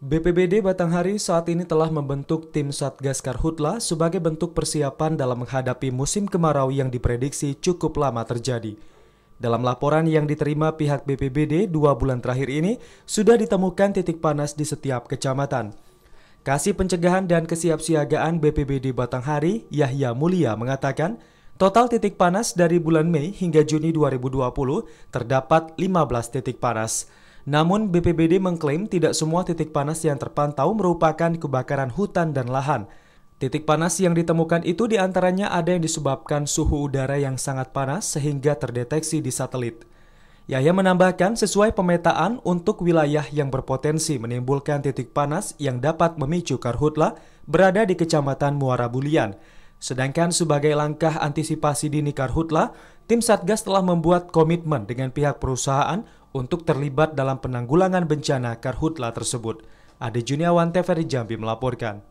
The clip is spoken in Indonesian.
BPBD Batanghari saat ini telah membentuk tim Satgas Karhutla sebagai bentuk persiapan dalam menghadapi musim kemarau yang diprediksi cukup lama terjadi. Dalam laporan yang diterima pihak BPBD dua bulan terakhir ini, sudah ditemukan titik panas di setiap kecamatan. Kasih Pencegahan dan Kesiapsiagaan BPBD Batanghari, Yahya Mulia mengatakan, total titik panas dari bulan Mei hingga Juni 2020 terdapat 15 titik panas. Namun, BPBD mengklaim tidak semua titik panas yang terpantau merupakan kebakaran hutan dan lahan. Titik panas yang ditemukan itu diantaranya ada yang disebabkan suhu udara yang sangat panas sehingga terdeteksi di satelit. Yahya menambahkan sesuai pemetaan untuk wilayah yang berpotensi menimbulkan titik panas yang dapat memicu karhutla berada di Kecamatan Muara Bulian. Sedangkan sebagai langkah antisipasi dini karhutla, tim Satgas telah membuat komitmen dengan pihak perusahaan untuk terlibat dalam penanggulangan bencana karhutla tersebut. Ade Juniawan TVRI Jambi melaporkan.